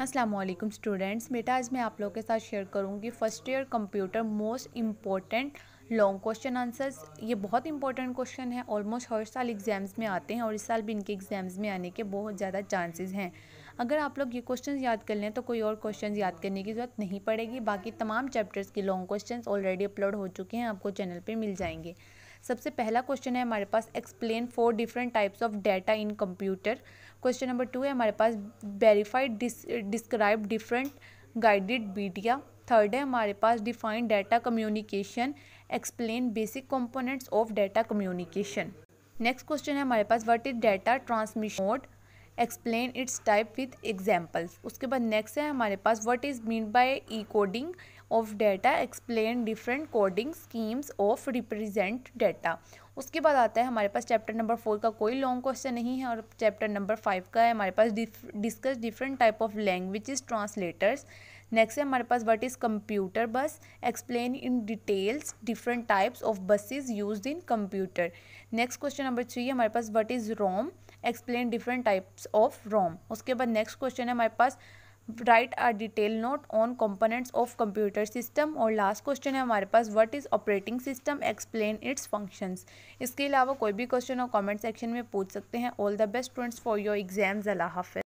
Aslam students बेटा आज मैं आप लोग के साथ शेयर करूँगी first year computer most important long question answers ये बहुत इंपॉर्टेंट क्वेश्चन है ऑलमोस्ट हर साल एग्ज़ाम्स में आते हैं और इस साल भी इनके एग्ज़ाम्स में आने के बहुत ज़्यादा चांसेस हैं अगर आप लोग ये क्वेश्चन याद कर लें तो कोई और क्वेश्चन याद करने की ज़रूरत नहीं पड़ेगी बाकी तमाम चैप्टर्स के लॉन्ग क्वेश्चन ऑलरेडी अपलोड हो चुके हैं आपको चैनल पर मिल जाएंगे सबसे पहला क्वेश्चन है हमारे पास explain four different types of data in computer question number two है हमारे पास verified describe different guided media third है हमारे पास defined data communication explain basic components of data communication next question है हमारे पास what is data transmission mode explain its type with examples उसके बाद नेक्स्ट है हमारे पास what is mean by encoding of data explain different coding schemes of represent data उसके बाद आता है हमारे पास चैप्टर नंबर फोर का कोई लॉन्ग क्वेश्चन नहीं है और चैप्टर नंबर फाइव का है हमारे पास discuss different type of languages translators next है हमारे पास what is computer bus explain in details different types of buses used in computer next question number three है हमारे पास what is ROM explain different types of ROM उसके बाद next question है हमारे पास write a detail note on components of computer system और last question है हमारे पास what is operating system explain its functions इसके अलावा कोई भी क्वेश्चन हो कमेंट सेक्शन में पूछ सकते हैं all the best students for your exams अला हाफिज़